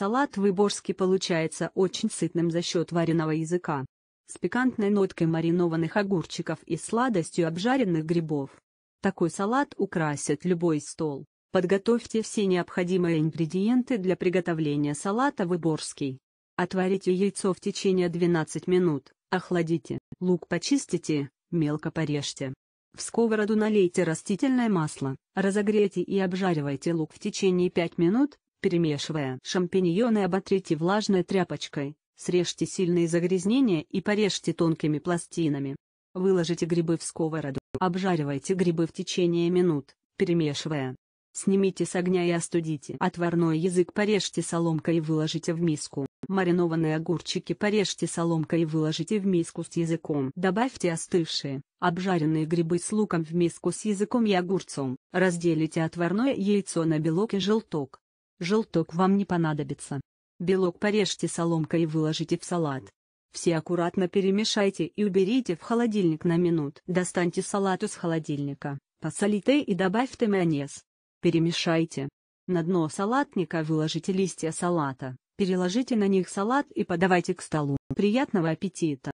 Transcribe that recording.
Салат выборский получается очень сытным за счет вареного языка. С пикантной ноткой маринованных огурчиков и сладостью обжаренных грибов. Такой салат украсит любой стол. Подготовьте все необходимые ингредиенты для приготовления салата выборский. Отварите яйцо в течение 12 минут, охладите, лук почистите, мелко порежьте. В сковороду налейте растительное масло, разогрейте и обжаривайте лук в течение 5 минут, Перемешивая шампиньоны оботрите влажной тряпочкой, срежьте сильные загрязнения и порежьте тонкими пластинами. Выложите грибы в сковороду, обжаривайте грибы в течение минут, перемешивая. Снимите с огня и остудите. Отварной язык порежьте соломкой и выложите в миску. Маринованные огурчики порежьте соломкой и выложите в миску с языком. Добавьте остывшие, обжаренные грибы с луком в миску с языком и огурцом. Разделите отварное яйцо на белок и желток. Желток вам не понадобится. Белок порежьте соломкой и выложите в салат. Все аккуратно перемешайте и уберите в холодильник на минут. Достаньте салат из холодильника, посолите и добавьте майонез. Перемешайте. На дно салатника выложите листья салата, переложите на них салат и подавайте к столу. Приятного аппетита!